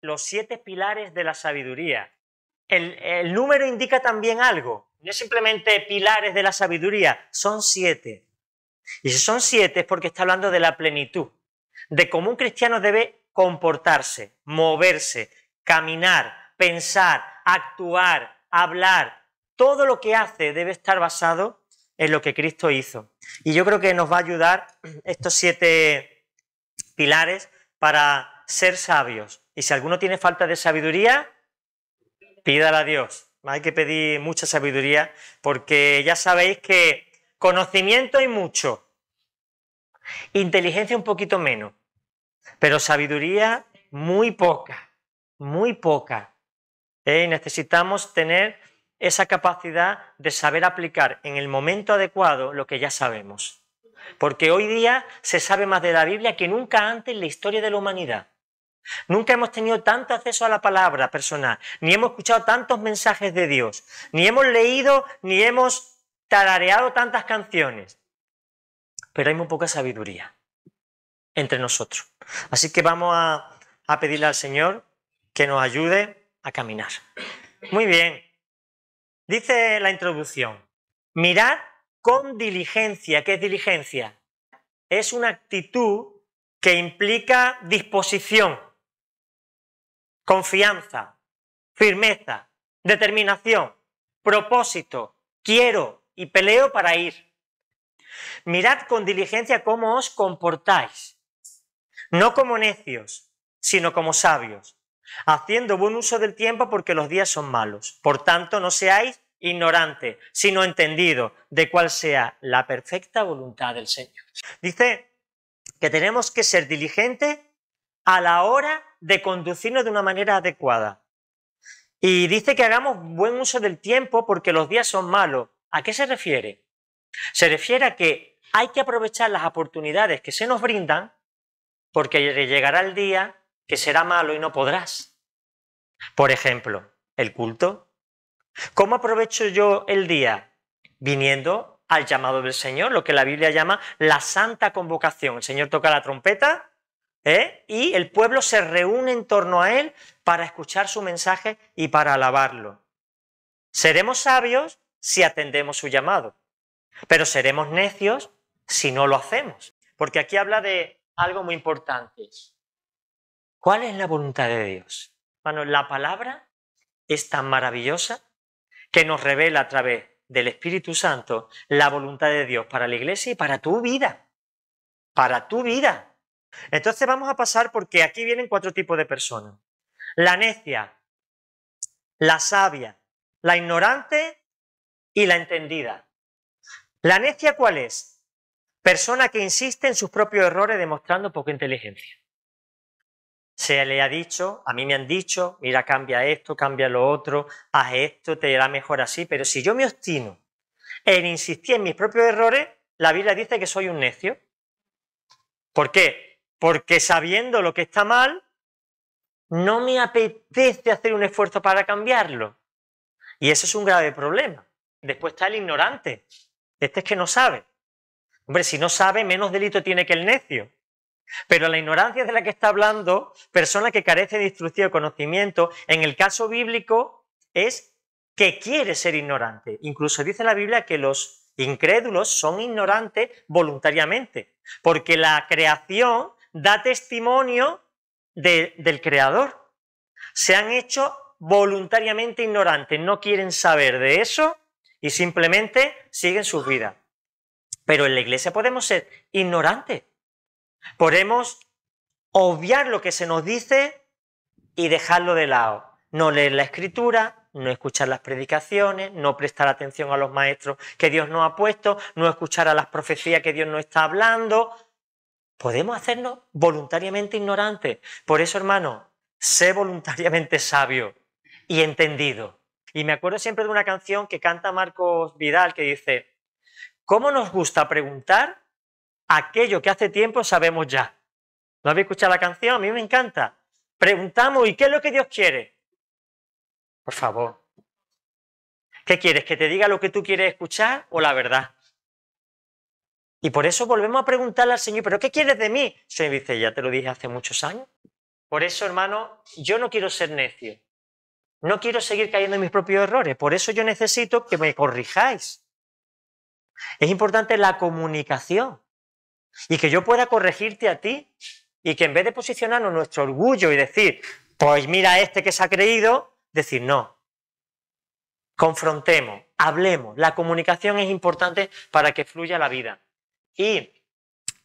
los siete pilares de la sabiduría. El, número indica también algo, no es simplemente pilares de la sabiduría, son siete. Y si son siete es porque está hablando de la plenitud, de cómo un cristiano debe comportarse, moverse, caminar, pensar, actuar, hablar. Todo lo que hace debe estar basado en lo que Cristo hizo. Y yo creo que nos va a ayudar estos siete pilares para ser sabios, y si alguno tiene falta de sabiduría, pídala a Dios. Hay que pedir mucha sabiduría porque ya sabéis que conocimiento hay mucho, inteligencia un poquito menos, pero sabiduría muy poca, muy poca. ¿eh? Necesitamos tener esa capacidad de saber aplicar en el momento adecuado lo que ya sabemos. Porque hoy día se sabe más de la Biblia que nunca antes en la historia de la humanidad. Nunca hemos tenido tanto acceso a la palabra personal, ni hemos escuchado tantos mensajes de Dios, ni hemos leído, ni hemos tarareado tantas canciones. Pero hay muy poca sabiduría entre nosotros. Así que vamos a, pedirle al Señor que nos ayude a caminar. Muy bien. Dice la introducción, mirad con diligencia. ¿Qué es diligencia? Es una actitud que implica disposición confianza, firmeza, determinación, propósito, quiero y peleo para ir. Mirad con diligencia cómo os comportáis, no como necios, sino como sabios, haciendo buen uso del tiempo porque los días son malos. Por tanto, no seáis ignorantes, sino entendidos de cuál sea la perfecta voluntad del Señor. Dice que tenemos que ser diligentes a la hora de conducirnos de una manera adecuada. Y dice que hagamos buen uso del tiempo porque los días son malos. ¿A qué se refiere? Se refiere a que hay que aprovechar las oportunidades que se nos brindan porque llegará el día que será malo y no podrás. Por ejemplo, el culto. ¿Cómo aprovecho yo el día? Viniendo al llamado del Señor, lo que la Biblia llama la santa convocación. El Señor toca la trompeta ¿eh? y el pueblo se reúne en torno a él para escuchar su mensaje y para alabarlo. Seremos sabios si atendemos su llamado, pero seremos necios si no lo hacemos. Porque aquí habla de algo muy importante. ¿Cuál es la voluntad de Dios? Bueno, la palabra es tan maravillosa que nos revela a través del Espíritu Santo la voluntad de Dios para la iglesia y para tu vida. Para tu vida. Entonces vamos a pasar porque aquí vienen cuatro tipos de personas. La necia, la sabia, la ignorante y la entendida. ¿La necia cuál es? Persona que insiste en sus propios errores demostrando poca inteligencia. Se le ha dicho, a mí me han dicho, mira, cambia esto, cambia lo otro, haz esto, te irá mejor así, pero si yo me obstino en insistir en mis propios errores, la Biblia dice que soy un necio. ¿Por qué? porque sabiendo lo que está mal, no me apetece hacer un esfuerzo para cambiarlo. Y eso es un grave problema. Después está el ignorante. Este es que no sabe. Hombre, si no sabe, menos delito tiene que el necio. Pero la ignorancia de la que está hablando, persona que carece de instrucción y conocimiento, en el caso bíblico es que quiere ser ignorante. Incluso dice la Biblia que los incrédulos son ignorantes voluntariamente, porque la creación da testimonio del Creador. Se han hecho voluntariamente ignorantes, no quieren saber de eso y simplemente siguen sus vidas. Pero en la iglesia podemos ser ignorantes. Podemos obviar lo que se nos dice y dejarlo de lado. No leer la escritura, no escuchar las predicaciones, no prestar atención a los maestros que Dios nos ha puesto, no escuchar a las profecías que Dios nos está hablando, podemos hacernos voluntariamente ignorantes. Por eso, hermano, sé voluntariamente sabio y entendido. Y me acuerdo siempre de una canción que canta Marcos Vidal que dice, ¿cómo nos gusta preguntar aquello que hace tiempo sabemos ya? ¿No habéis escuchado la canción? A mí me encanta. Preguntamos, ¿y qué es lo que Dios quiere? Por favor. ¿Qué quieres? ¿Que te diga lo que tú quieres escuchar o la verdad? Y por eso volvemos a preguntarle al Señor, ¿pero qué quieres de mí? El Señor dice, ya te lo dije hace muchos años. Por eso, hermano, yo no quiero ser necio. No quiero seguir cayendo en mis propios errores. Por eso yo necesito que me corrijáis. Es importante la comunicación y que yo pueda corregirte a ti y que en vez de posicionarnos nuestro orgullo y decir, pues mira este que se ha creído, decir no. Confrontemos, hablemos. La comunicación es importante para que fluya la vida. ¿Y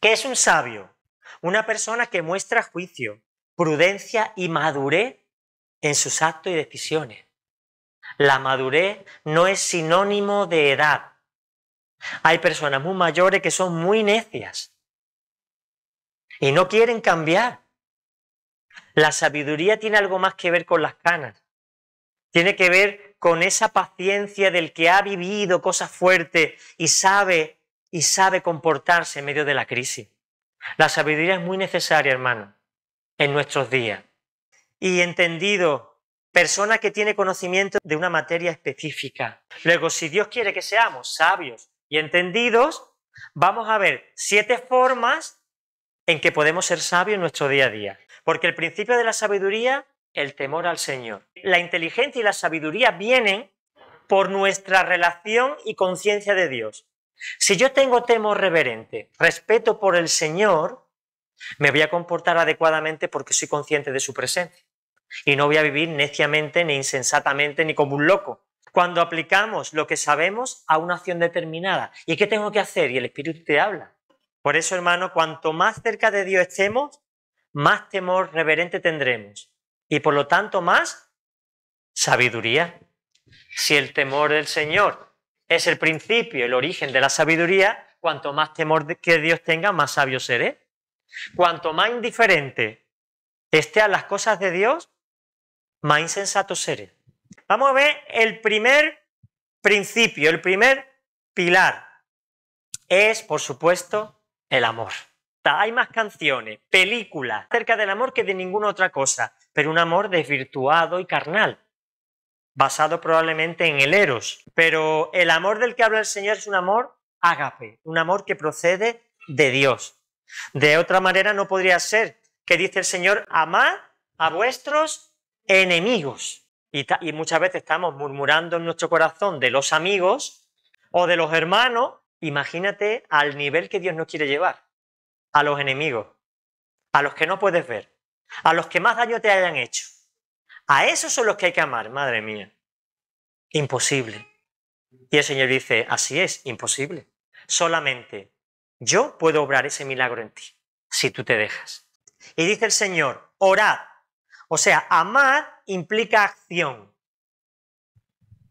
qué es un sabio? Una persona que muestra juicio, prudencia y madurez en sus actos y decisiones. La madurez no es sinónimo de edad. Hay personas muy mayores que son muy necias y no quieren cambiar. La sabiduría tiene algo más que ver con las canas. Tiene que ver con esa paciencia del que ha vivido cosas fuertes y sabe y sabe comportarse en medio de la crisis. La sabiduría es muy necesaria, hermano, en nuestros días. Y entendido, persona que tiene conocimiento de una materia específica. Luego, si Dios quiere que seamos sabios y entendidos, vamos a ver siete formas en que podemos ser sabios en nuestro día a día. Porque el principio de la sabiduría, el temor al Señor. La inteligencia y la sabiduría vienen por nuestra relación y conciencia de Dios. Si yo tengo temor reverente, respeto por el Señor, me voy a comportar adecuadamente porque soy consciente de su presencia. Y no voy a vivir neciamente, ni insensatamente, ni como un loco. Cuando aplicamos lo que sabemos a una acción determinada, ¿y qué tengo que hacer? Y el Espíritu te habla. Por eso, hermano, cuanto más cerca de Dios estemos, más temor reverente tendremos. Y por lo tanto, más sabiduría. Si el temor del Señor es el principio, el origen de la sabiduría. Cuanto más temor que Dios tenga, más sabio seré. Cuanto más indiferente esté a las cosas de Dios, más insensato seré. Vamos a ver el primer principio, el primer pilar. Es, por supuesto, el amor. Hay más canciones, películas acerca del amor que de ninguna otra cosa, pero un amor desvirtuado y carnal basado probablemente en el eros. Pero el amor del que habla el Señor es un amor ágape, un amor que procede de Dios. De otra manera no podría ser que dice el Señor, amad a vuestros enemigos. Y, y muchas veces estamos murmurando en nuestro corazón de los amigos o de los hermanos. Imagínate al nivel que Dios nos quiere llevar, a los enemigos, a los que no puedes ver, a los que más daño te hayan hecho a esos son los que hay que amar, madre mía. Imposible. Y el Señor dice, así es, imposible. Solamente yo puedo obrar ese milagro en ti, si tú te dejas. Y dice el Señor, orad. O sea, amar implica acción.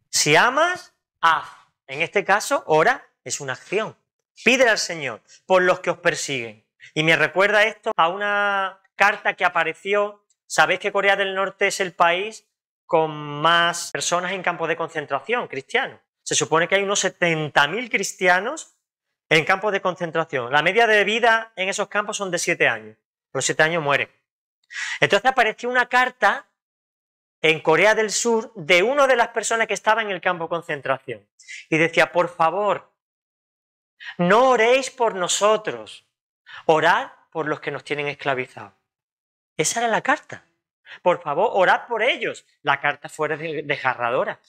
Si amas, haz. En este caso, ora es una acción. pide al Señor por los que os persiguen. Y me recuerda esto a una carta que apareció Sabéis que Corea del Norte es el país con más personas en campos de concentración cristianos. Se supone que hay unos 70.000 cristianos en campos de concentración. La media de vida en esos campos son de 7 años. Los 7 años mueren. Entonces apareció una carta en Corea del Sur de una de las personas que estaba en el campo de concentración. Y decía, por favor, no oréis por nosotros, orad por los que nos tienen esclavizados. Esa era la carta. Por favor, orad por ellos. La carta fuera desgarradora.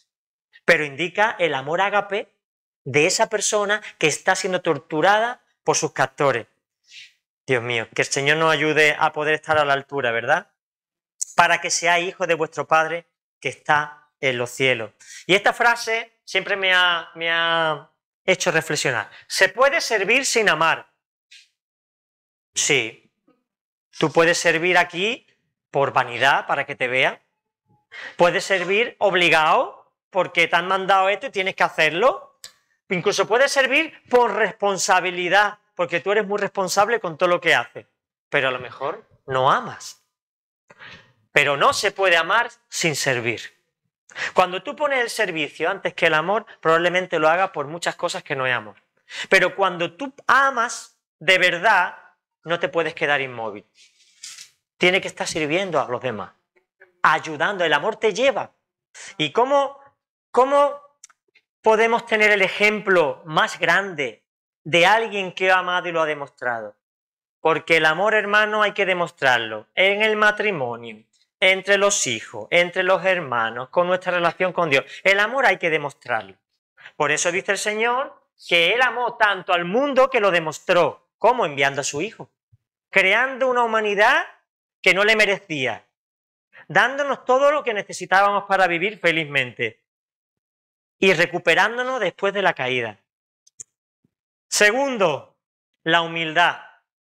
Pero indica el amor agape de esa persona que está siendo torturada por sus captores. Dios mío, que el Señor nos ayude a poder estar a la altura, ¿verdad? Para que sea hijo de vuestro Padre que está en los cielos. Y esta frase siempre me ha hecho reflexionar. ¿Se puede servir sin amar? Sí, Tú puedes servir aquí por vanidad, para que te vean. Puedes servir obligado, porque te han mandado esto y tienes que hacerlo. Incluso puedes servir por responsabilidad, porque tú eres muy responsable con todo lo que haces. Pero a lo mejor no amas. Pero no se puede amar sin servir. Cuando tú pones el servicio antes que el amor, probablemente lo hagas por muchas cosas que no es amor. Pero cuando tú amas de verdad, no te puedes quedar inmóvil. Tiene que estar sirviendo a los demás, ayudando. El amor te lleva. ¿Y cómo, cómo podemos tener el ejemplo más grande de alguien que ha amado y lo ha demostrado? Porque el amor, hermano, hay que demostrarlo en el matrimonio, entre los hijos, entre los hermanos, con nuestra relación con Dios. El amor hay que demostrarlo. Por eso dice el Señor que Él amó tanto al mundo que lo demostró. como Enviando a su Hijo creando una humanidad que no le merecía, dándonos todo lo que necesitábamos para vivir felizmente y recuperándonos después de la caída. Segundo, la humildad.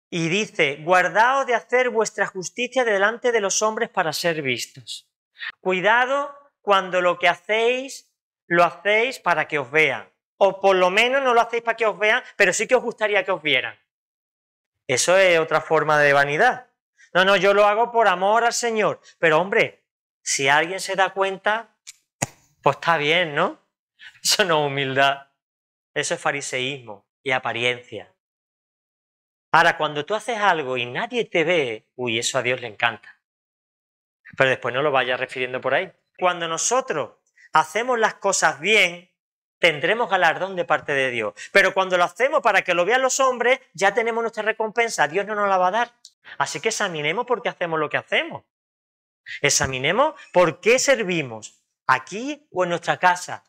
Y dice, guardaos de hacer vuestra justicia delante de los hombres para ser vistos. Cuidado cuando lo que hacéis lo hacéis para que os vean. O por lo menos no lo hacéis para que os vean, pero sí que os gustaría que os vieran. Eso es otra forma de vanidad. No, no, yo lo hago por amor al Señor. Pero hombre, si alguien se da cuenta, pues está bien, ¿no? Eso no es humildad. Eso es fariseísmo y apariencia. Ahora, cuando tú haces algo y nadie te ve, uy, eso a Dios le encanta. Pero después no lo vayas refiriendo por ahí. Cuando nosotros hacemos las cosas bien, tendremos galardón de parte de Dios. Pero cuando lo hacemos para que lo vean los hombres, ya tenemos nuestra recompensa, Dios no nos la va a dar. Así que examinemos por qué hacemos lo que hacemos. Examinemos por qué servimos, aquí o en nuestra casa.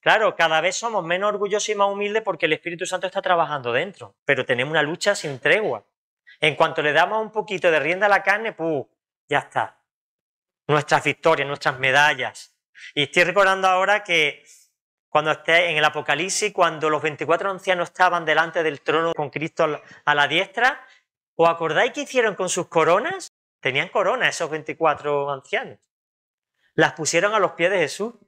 Claro, cada vez somos menos orgullosos y más humildes porque el Espíritu Santo está trabajando dentro, pero tenemos una lucha sin tregua. En cuanto le damos un poquito de rienda a la carne, ¡puh! ya está. Nuestras victorias, nuestras medallas. Y estoy recordando ahora que cuando esté en el Apocalipsis, cuando los 24 ancianos estaban delante del trono con Cristo a la diestra, ¿os acordáis qué hicieron con sus coronas? Tenían coronas esos 24 ancianos. Las pusieron a los pies de Jesús. O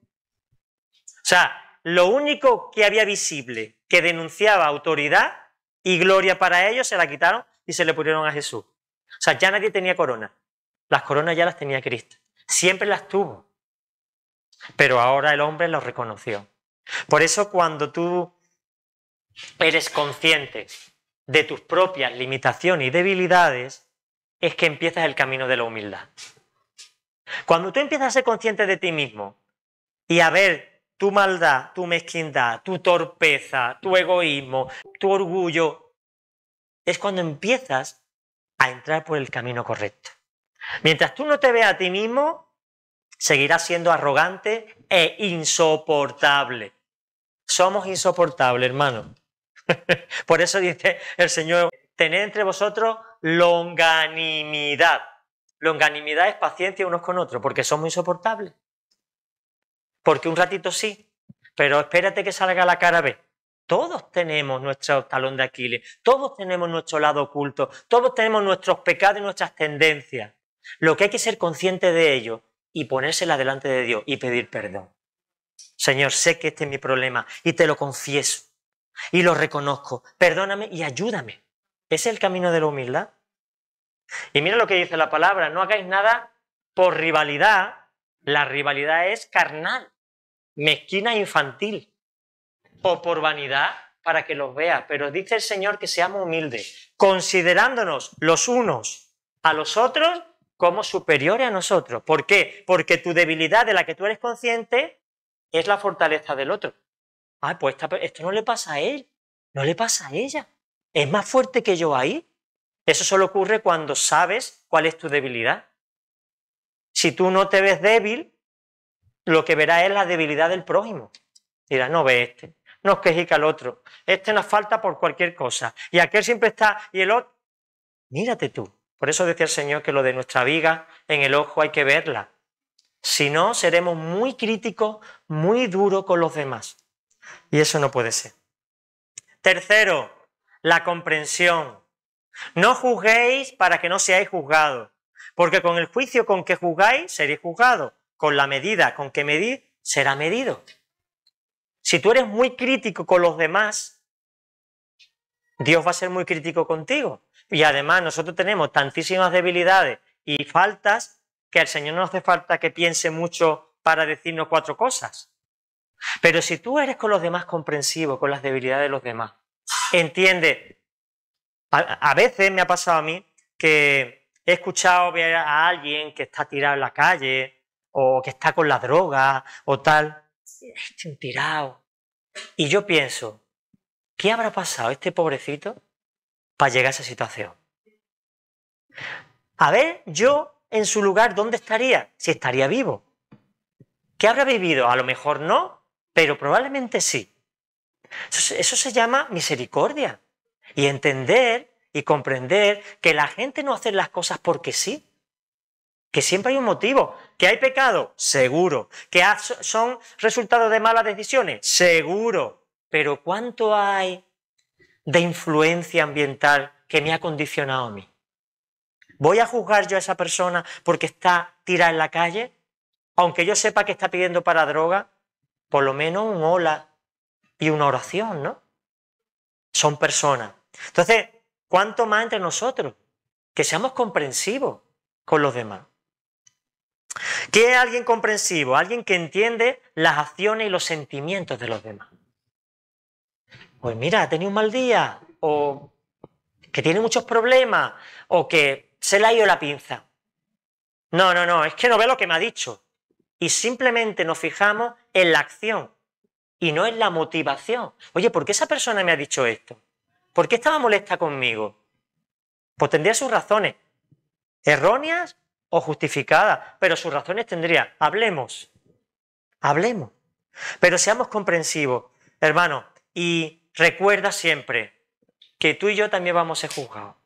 sea, lo único que había visible que denunciaba autoridad y gloria para ellos se la quitaron y se le pusieron a Jesús. O sea, ya nadie tenía corona. Las coronas ya las tenía Cristo. Siempre las tuvo. Pero ahora el hombre los reconoció. Por eso cuando tú eres consciente de tus propias limitaciones y debilidades, es que empiezas el camino de la humildad. Cuando tú empiezas a ser consciente de ti mismo y a ver tu maldad, tu mezquindad, tu torpeza, tu egoísmo, tu orgullo, es cuando empiezas a entrar por el camino correcto. Mientras tú no te veas a ti mismo, seguirá siendo arrogante e insoportable. Somos insoportables, hermano. Por eso dice el Señor, tened entre vosotros longanimidad. Longanimidad es paciencia unos con otros, porque somos insoportables. Porque un ratito sí, pero espérate que salga la cara B. Todos tenemos nuestro talón de Aquiles, todos tenemos nuestro lado oculto, todos tenemos nuestros pecados y nuestras tendencias. Lo que hay que ser consciente de ello y ponérsela delante de Dios y pedir perdón. Señor, sé que este es mi problema y te lo confieso y lo reconozco. Perdóname y ayúdame. Es el camino de la humildad. Y mira lo que dice la palabra, no hagáis nada por rivalidad. La rivalidad es carnal, mezquina infantil, o por vanidad para que los vea. Pero dice el Señor que seamos humildes, considerándonos los unos a los otros como superiores a nosotros. ¿Por qué? Porque tu debilidad de la que tú eres consciente es la fortaleza del otro. Ah, pues esto no le pasa a él, no le pasa a ella. Es más fuerte que yo ahí. Eso solo ocurre cuando sabes cuál es tu debilidad. Si tú no te ves débil, lo que verás es la debilidad del prójimo. Dirás, no ve este, no quejica al otro, este nos falta por cualquier cosa, y aquel siempre está, y el otro. Mírate tú, por eso decía el Señor que lo de nuestra viga en el ojo hay que verla. Si no, seremos muy críticos, muy duros con los demás. Y eso no puede ser. Tercero, la comprensión. No juzguéis para que no seáis juzgados, porque con el juicio con que juzgáis seréis juzgados, con la medida con que medís será medido. Si tú eres muy crítico con los demás, Dios va a ser muy crítico contigo. Y además nosotros tenemos tantísimas debilidades y faltas que al Señor no hace falta que piense mucho para decirnos cuatro cosas. Pero si tú eres con los demás comprensivo, con las debilidades de los demás, entiende, a, veces me ha pasado a mí que he escuchado a alguien que está tirado en la calle o que está con la droga o tal, tirado. Y yo pienso, ¿Qué habrá pasado este pobrecito para llegar a esa situación? A ver, yo en su lugar, ¿dónde estaría? Si estaría vivo. ¿Qué habrá vivido? A lo mejor no, pero probablemente sí. Eso, se llama misericordia. Y entender y comprender que la gente no hace las cosas porque sí, que siempre hay un motivo, que hay pecado, seguro, que son resultados de malas decisiones, seguro, pero ¿cuánto hay de influencia ambiental que me ha condicionado a mí? ¿Voy a juzgar yo a esa persona porque está tirada en la calle? Aunque yo sepa que está pidiendo para droga, por lo menos un hola y una oración, ¿no? Son personas. Entonces, ¿cuánto más entre nosotros? Que seamos comprensivos con los demás. Que es alguien comprensivo? Alguien que entiende las acciones y los sentimientos de los demás pues mira, ha tenido un mal día, o que tiene muchos problemas, o que se le ha ido la pinza. No, no, no, es que no ve lo que me ha dicho. Y simplemente nos fijamos en la acción y no en la motivación. Oye, ¿por qué esa persona me ha dicho esto? ¿Por qué estaba molesta conmigo? Pues tendría sus razones, erróneas o justificadas, pero sus razones tendría. Hablemos, hablemos, pero seamos comprensivos, hermano, y Recuerda siempre que tú y yo también vamos a ser juzgados.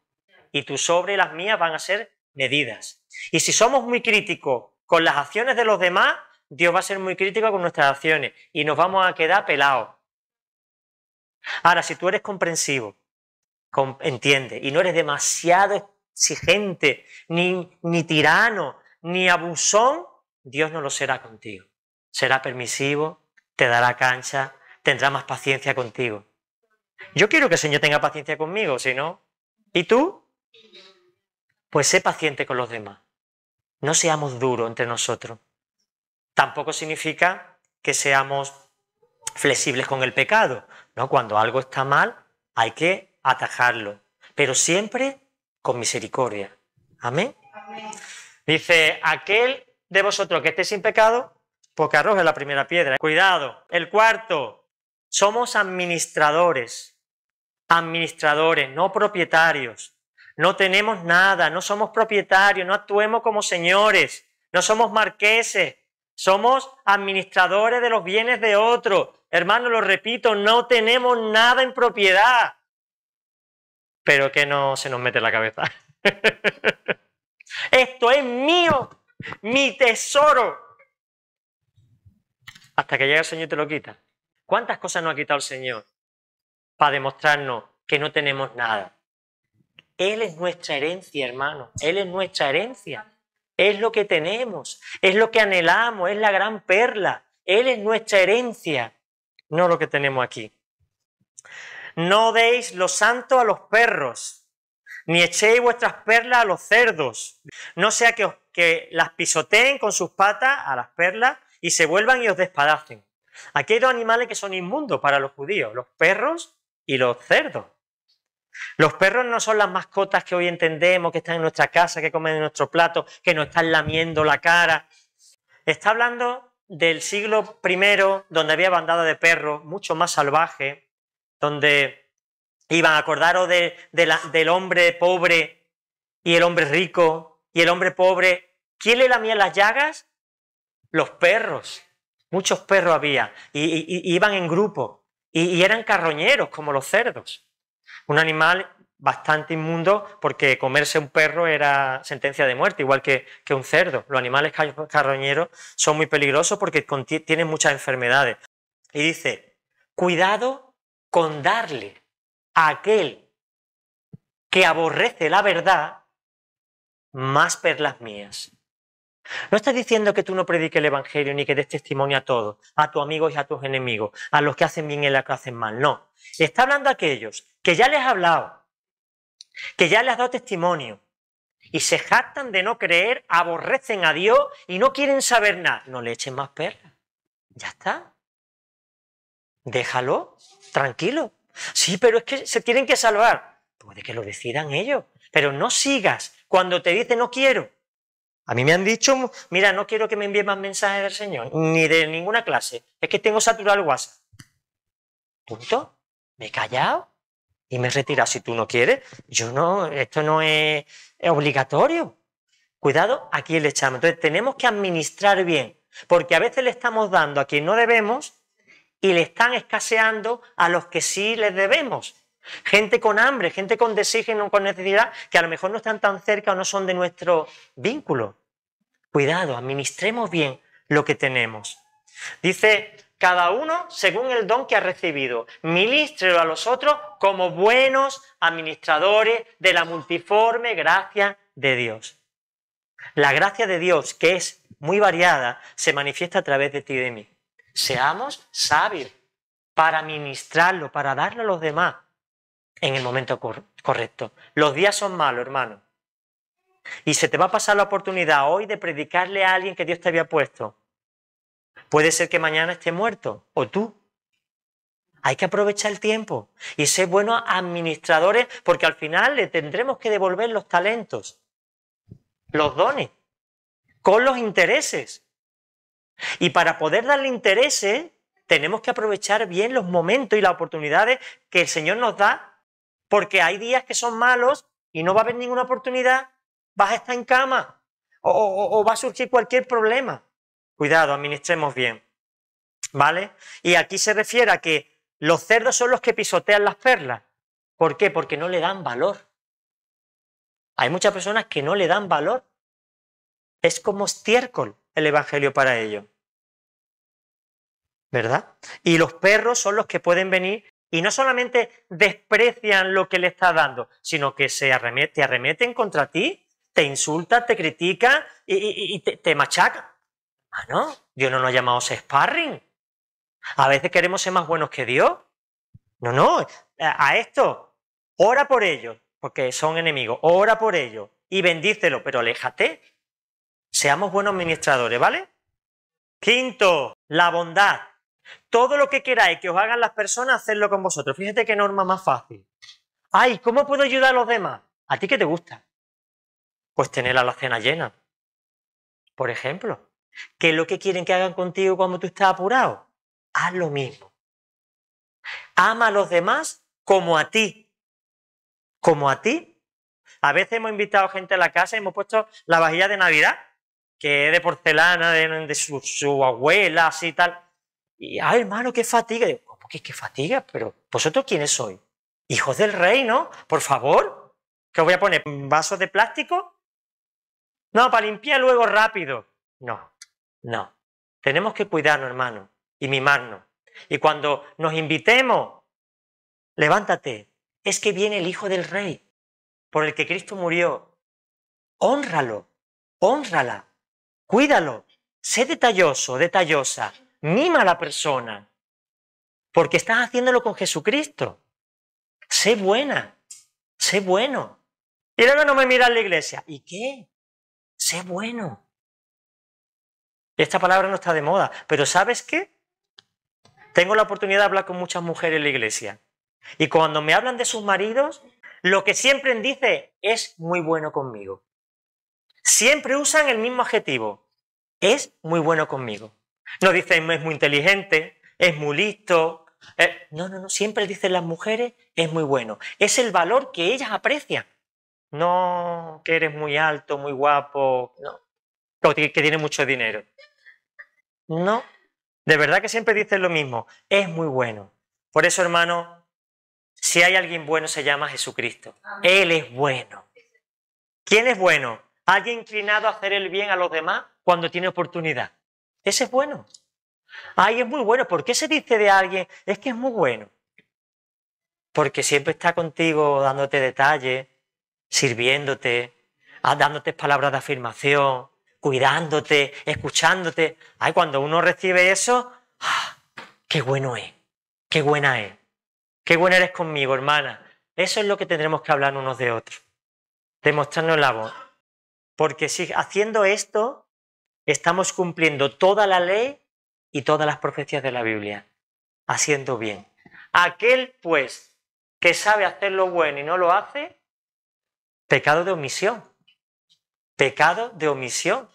Y tus obras y las mías van a ser medidas. Y si somos muy críticos con las acciones de los demás, Dios va a ser muy crítico con nuestras acciones y nos vamos a quedar pelados. Ahora, si tú eres comprensivo, entiende, y no eres demasiado exigente, ni, ni tirano, ni abusón, Dios no lo será contigo. Será permisivo, te dará cancha, tendrá más paciencia contigo. Yo quiero que el Señor tenga paciencia conmigo, si no. ¿Y tú? Pues sé paciente con los demás. No seamos duros entre nosotros. Tampoco significa que seamos flexibles con el pecado. ¿no? Cuando algo está mal, hay que atajarlo, pero siempre con misericordia. Amén. Dice, aquel de vosotros que esté sin pecado, porque pues arroje la primera piedra. Cuidado. El cuarto, somos administradores, administradores, no propietarios. No tenemos nada, no somos propietarios, no actuemos como señores, no somos marqueses, somos administradores de los bienes de otros. Hermano, lo repito, no tenemos nada en propiedad. Pero que no se nos mete la cabeza. Esto es mío, mi tesoro. Hasta que llega el Señor y te lo quita. ¿Cuántas cosas nos ha quitado el Señor para demostrarnos que no tenemos nada? Él es nuestra herencia, hermano. Él es nuestra herencia. Es lo que tenemos, es lo que anhelamos, es la gran perla. Él es nuestra herencia, no lo que tenemos aquí. No deis lo santo a los perros, ni echéis vuestras perlas a los cerdos, no sea que, que las pisoteen con sus patas a las perlas y se vuelvan y os despadacen. Aquí hay dos animales que son inmundos para los judíos, los perros y los cerdos. Los perros no son las mascotas que hoy entendemos, que están en nuestra casa, que comen en nuestro plato, que nos están lamiendo la cara. Está hablando del siglo I, donde había bandada de perros, mucho más salvaje, donde iban, a acordaros del hombre pobre y el hombre rico y el hombre pobre. ¿Quién le lamía las llagas? Los perros. Muchos perros había y, iban en grupo y, eran carroñeros como los cerdos. Un animal bastante inmundo porque comerse un perro era sentencia de muerte, igual que, que, un cerdo. Los animales carroñeros son muy peligrosos porque tienen muchas enfermedades. Y dice, cuidado con darle a aquel que aborrece la verdad más perlas mías. No estás diciendo que tú no prediques el Evangelio ni que des testimonio a todos, a tus amigos y a tus enemigos, a los que hacen bien y a los que hacen mal. No. Está hablando a aquellos que ya les has hablado, que ya les has dado testimonio y se jactan de no creer, aborrecen a Dios y no quieren saber nada. No le echen más perlas. Ya está. Déjalo, tranquilo. Sí, pero es que se tienen que salvar. Puede que lo decidan ellos, pero no sigas cuando te dice no quiero. A mí me han dicho, mira, no quiero que me envíe más mensajes del Señor, ni de ninguna clase. Es que tengo saturado el WhatsApp. Punto. Me he callado y me he retirado. Si tú no quieres, yo no, esto no es, obligatorio. Cuidado aquí le echamos. Entonces tenemos que administrar bien, porque a veces le estamos dando a quien no debemos y le están escaseando a los que sí les debemos. Gente con hambre, gente con deseo con necesidad, que a lo mejor no están tan cerca o no son de nuestro vínculo. Cuidado, administremos bien lo que tenemos. Dice, cada uno según el don que ha recibido, ministrelo a los otros como buenos administradores de la multiforme gracia de Dios. La gracia de Dios, que es muy variada, se manifiesta a través de ti y de mí. Seamos sabios para ministrarlo, para darlo a los demás en el momento correcto. Los días son malos, hermano. Y se te va a pasar la oportunidad hoy de predicarle a alguien que Dios te había puesto. Puede ser que mañana esté muerto, o tú. Hay que aprovechar el tiempo y ser buenos administradores porque al final le tendremos que devolver los talentos, los dones, con los intereses. Y para poder darle intereses, tenemos que aprovechar bien los momentos y las oportunidades que el Señor nos da porque hay días que son malos y no va a haber ninguna oportunidad, vas a estar en cama o, va a surgir cualquier problema. Cuidado, administremos bien. ¿Vale? Y aquí se refiere a que los cerdos son los que pisotean las perlas. ¿Por qué? Porque no le dan valor. Hay muchas personas que no le dan valor. Es como estiércol el Evangelio para ellos. ¿Verdad? Y los perros son los que pueden venir y no solamente desprecian lo que le está dando, sino que se te arremeten contra ti, te insultan, te critican y, te, machaca. machacan. Ah, no, Dios no nos ha llamado sparring. A veces queremos ser más buenos que Dios. No, no, a esto, ora por ellos, porque son enemigos, ora por ellos y bendícelo, pero aléjate. Seamos buenos administradores, ¿vale? Quinto, la bondad. Todo lo que queráis que os hagan las personas, hacedlo con vosotros. Fíjate qué norma más fácil. Ay, ¿cómo puedo ayudar a los demás? ¿A ti qué te gusta? Pues tener la cena llena. Por ejemplo, ¿qué es lo que quieren que hagan contigo cuando tú estás apurado? Haz lo mismo. Ama a los demás como a ti. Como a ti. A veces hemos invitado gente a la casa y hemos puesto la vajilla de Navidad, que es de porcelana, de, de su, su abuela, así tal y, ay, ah, hermano, qué fatiga. ¿por qué, fatiga? Pero, ¿vosotros quiénes sois? Hijos del rey, ¿no? Por favor. ¿Que os voy a poner? ¿Vasos de plástico? No, para limpiar luego rápido. No, no. Tenemos que cuidarnos, hermano, y mimarnos. Y cuando nos invitemos, levántate. Es que viene el Hijo del Rey, por el que Cristo murió. Honralo, honrala, cuídalo, sé detalloso, detallosa mima a la persona, porque estás haciéndolo con Jesucristo. Sé buena, sé bueno. Y luego no me en la iglesia. ¿Y qué? Sé bueno. Esta palabra no está de moda, pero ¿sabes qué? Tengo la oportunidad de hablar con muchas mujeres en la iglesia. Y cuando me hablan de sus maridos, lo que siempre dicen es muy bueno conmigo. Siempre usan el mismo adjetivo. Es muy bueno conmigo. No dicen, es muy inteligente, es muy listo. Eh, no, no, no. Siempre dicen las mujeres es muy bueno. Es el valor que ellas aprecian. No que eres muy alto, muy guapo, no. que tiene mucho dinero. No. De verdad que siempre dicen lo mismo. Es muy bueno. Por eso, hermano, si hay alguien bueno se llama Jesucristo. Él es bueno. ¿Quién es bueno? Alguien inclinado a hacer el bien a los demás cuando tiene oportunidad. Ese es bueno. Ay, es muy bueno. ¿Por qué se dice de alguien? Es que es muy bueno. Porque siempre está contigo dándote detalles, sirviéndote, dándote palabras de afirmación, cuidándote, escuchándote. Ay, cuando uno recibe eso, ¡ah! qué bueno es, qué buena es, qué buena eres conmigo, hermana. Eso es lo que tendremos que hablar unos de otros, demostrarnos el amor. Porque si haciendo esto, estamos cumpliendo toda la ley y todas las profecías de la Biblia, haciendo bien. Aquel, pues, que sabe hacer lo bueno y no lo hace, pecado de omisión. Pecado de omisión.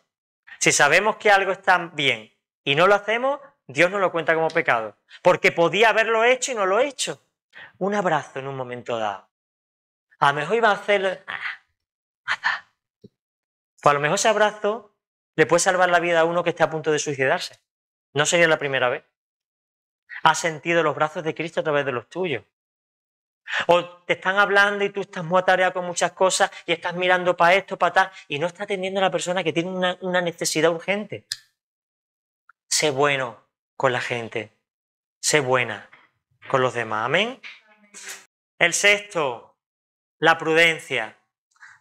Si sabemos que algo está bien y no lo hacemos, Dios no lo cuenta como pecado, porque podía haberlo hecho y no lo he hecho. Un abrazo en un momento dado. A lo mejor iba a hacerlo... Ah, pues a lo mejor ese abrazo le puede salvar la vida a uno que está a punto de suicidarse. No sería la primera vez. Has sentido los brazos de Cristo a través de los tuyos. O te están hablando y tú estás muy atareado con muchas cosas y estás mirando para esto, para tal, y no estás atendiendo a la persona que tiene una, una necesidad urgente. Sé bueno con la gente. Sé buena con los demás. Amén. El sexto, la prudencia.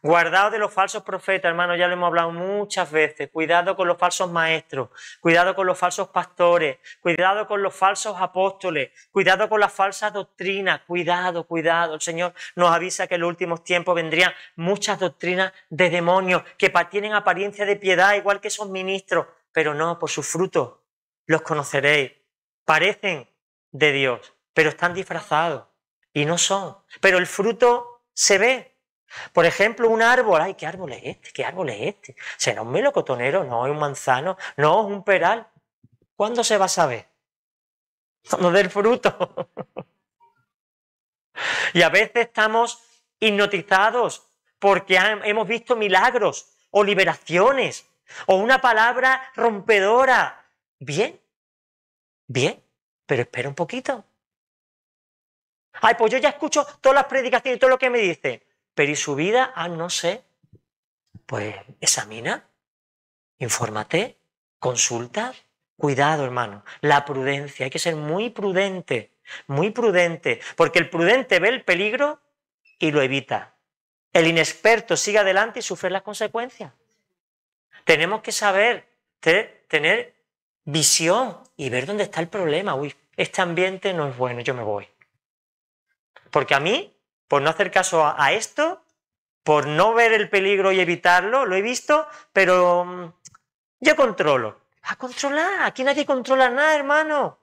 Guardado de los falsos profetas, hermano, ya lo hemos hablado muchas veces. Cuidado con los falsos maestros, cuidado con los falsos pastores, cuidado con los falsos apóstoles, cuidado con las falsas doctrinas, cuidado, cuidado. El Señor nos avisa que en los últimos tiempos vendrían muchas doctrinas de demonios que tienen apariencia de piedad, igual que esos ministros, pero no, por sus frutos los conoceréis. Parecen de Dios, pero están disfrazados y no son. Pero el fruto se ve, por ejemplo, un árbol, ay, ¿qué árbol es este? ¿Qué árbol es este? ¿Será un melocotonero? No, es un manzano, no, es un peral. ¿Cuándo se va a saber? Cuando del fruto. y a veces estamos hipnotizados porque hemos visto milagros o liberaciones o una palabra rompedora. Bien, bien, pero espera un poquito. Ay, pues yo ya escucho todas las predicaciones y todo lo que me dice. Pero ¿y su vida? Ah, no sé. Pues examina, infórmate, consulta. Cuidado, hermano, la prudencia. Hay que ser muy prudente, muy prudente, porque el prudente ve el peligro y lo evita. El inexperto sigue adelante y sufre las consecuencias. Tenemos que saber tener visión y ver dónde está el problema. Uy, este ambiente no es bueno, yo me voy. Porque a mí por no hacer caso a, esto, por no ver el peligro y evitarlo, lo he visto, pero mm, yo controlo. A controlar, aquí nadie controla nada, hermano.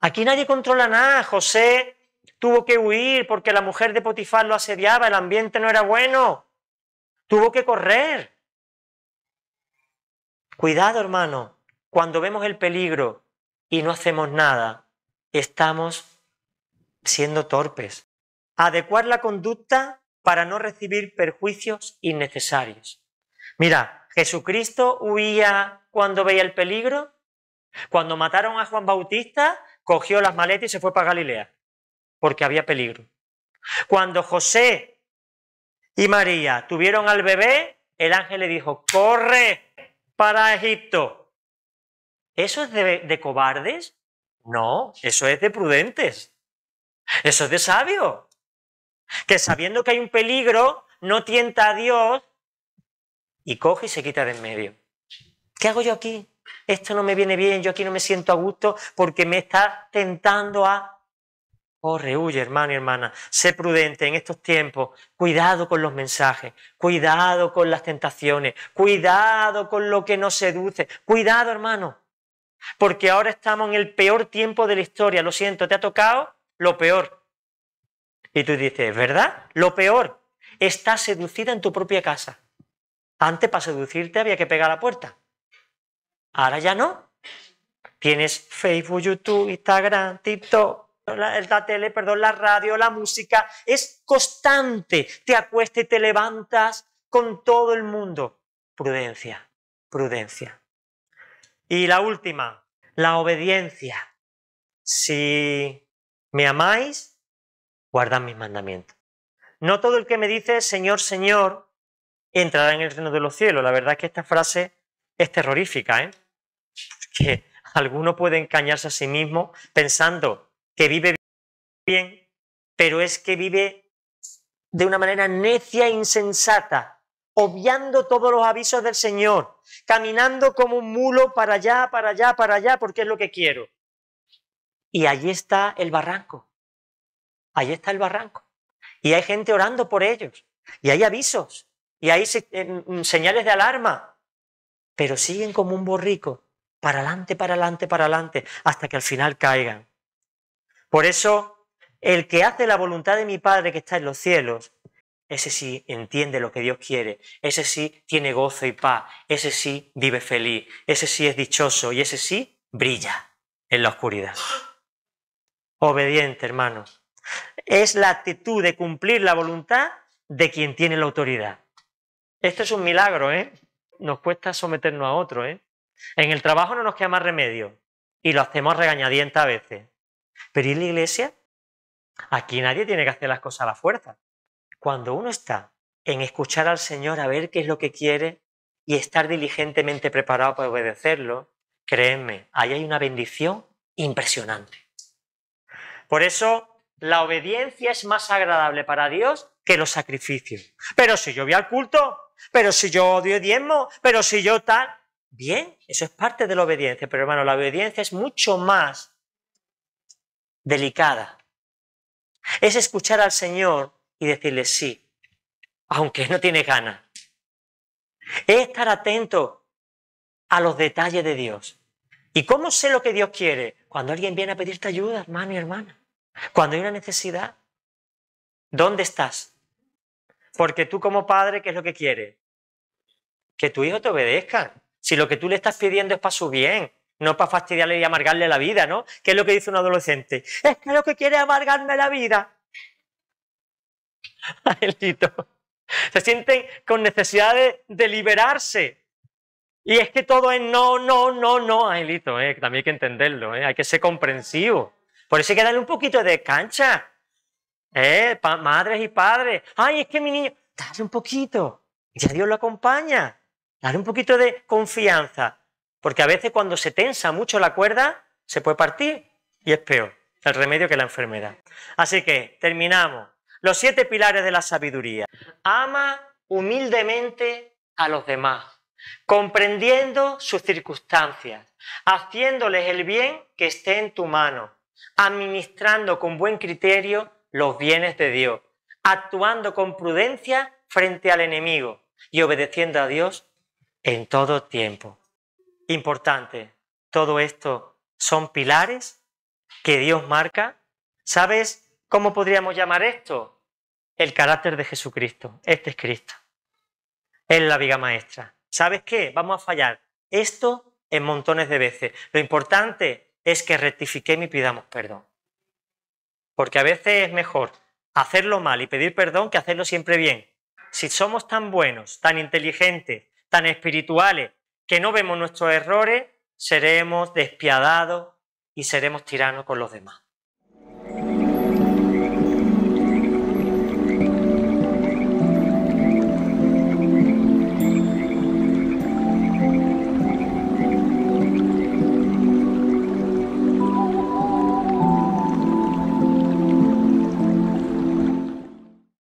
Aquí nadie controla nada. José tuvo que huir porque la mujer de Potifar lo asediaba, el ambiente no era bueno. Tuvo que correr. Cuidado, hermano. Cuando vemos el peligro y no hacemos nada, estamos siendo torpes adecuar la conducta para no recibir perjuicios innecesarios. Mira, Jesucristo huía cuando veía el peligro. Cuando mataron a Juan Bautista, cogió las maletas y se fue para Galilea, porque había peligro. Cuando José y María tuvieron al bebé, el ángel le dijo, corre para Egipto. ¿Eso es de, cobardes? No, eso es de prudentes. Eso es de sabios que sabiendo que hay un peligro, no tienta a Dios y coge y se quita de en medio. ¿Qué hago yo aquí? Esto no me viene bien, yo aquí no me siento a gusto porque me está tentando a... Corre, huye, hermano y hermana. Sé prudente en estos tiempos. Cuidado con los mensajes, cuidado con las tentaciones, cuidado con lo que nos seduce. Cuidado, hermano. Porque ahora estamos en el peor tiempo de la historia. Lo siento, te ha tocado lo peor. Y tú dices, ¿verdad? Lo peor, estás seducida en tu propia casa. Antes para seducirte había que pegar la puerta. Ahora ya no. Tienes Facebook, YouTube, Instagram, TikTok, la, la, tele, perdón, la radio, la música. Es constante. Te acuestas y te levantas con todo el mundo. Prudencia, prudencia. Y la última, la obediencia. Si me amáis, guardan mis mandamientos. No todo el que me dice Señor, Señor, entrará en el reino de los cielos. La verdad es que esta frase es terrorífica, ¿eh? Que alguno puede engañarse a sí mismo pensando que vive bien, pero es que vive de una manera necia e insensata, obviando todos los avisos del Señor, caminando como un mulo para allá, para allá, para allá, porque es lo que quiero. Y allí está el barranco ahí está el barranco. Y hay gente orando por ellos. Y hay avisos. Y hay mm, señales de alarma. Pero siguen como un borrico, para adelante, para adelante, para adelante, hasta que al final caigan. Por eso, el que hace la voluntad de mi Padre que está en los cielos, ese sí entiende lo que Dios quiere, ese sí tiene gozo y paz, ese sí vive feliz, ese sí es dichoso y ese sí brilla en la oscuridad. Obediente, hermanos, es la actitud de cumplir la voluntad de quien tiene la autoridad. Esto es un milagro, ¿eh? Nos cuesta someternos a otro, ¿eh? En el trabajo no nos queda más remedio y lo hacemos regañadienta a veces. Pero en la iglesia? Aquí nadie tiene que hacer las cosas a la fuerza. Cuando uno está en escuchar al Señor a ver qué es lo que quiere y estar diligentemente preparado para obedecerlo, créeme, ahí hay una bendición impresionante. Por eso la obediencia es más agradable para Dios que los sacrificios. Pero si yo voy al culto, pero si yo odio diezmo, pero si yo tal. Bien, eso es parte de la obediencia, pero hermano, la obediencia es mucho más delicada. Es escuchar al Señor y decirle sí, aunque no tiene ganas. Es estar atento a los detalles de Dios. ¿Y cómo sé lo que Dios quiere? Cuando alguien viene a pedirte ayuda, hermano y hermana. Cuando hay una necesidad, ¿dónde estás? Porque tú como padre, ¿qué es lo que quieres? Que tu hijo te obedezca. Si lo que tú le estás pidiendo es para su bien, no para fastidiarle y amargarle la vida, ¿no? ¿Qué es lo que dice un adolescente? Es que lo que quiere es amargarme la vida. Angelito. Se sienten con necesidad de, liberarse. Y es que todo es no, no, no, no, Angelito. Eh, también hay que entenderlo, eh, hay que ser comprensivo. Por eso hay que darle un poquito de cancha. ¿eh? madres y padres. Ay, es que mi niño. Dale un poquito. Ya Dios lo acompaña. Dale un poquito de confianza. Porque a veces cuando se tensa mucho la cuerda, se puede partir y es peor el remedio que la enfermedad. Así que terminamos. Los siete pilares de la sabiduría. Ama humildemente a los demás, comprendiendo sus circunstancias, haciéndoles el bien que esté en tu mano administrando con buen criterio los bienes de Dios, actuando con prudencia frente al enemigo y obedeciendo a Dios en todo tiempo. Importante, todo esto son pilares que Dios marca. ¿Sabes cómo podríamos llamar esto? El carácter de Jesucristo. Este es Cristo. Es la viga maestra. ¿Sabes qué? Vamos a fallar esto en montones de veces. Lo importante es que rectifiquemos y pidamos perdón. Porque a veces es mejor hacerlo mal y pedir perdón que hacerlo siempre bien. Si somos tan buenos, tan inteligentes, tan espirituales, que no vemos nuestros errores, seremos despiadados y seremos tiranos con los demás.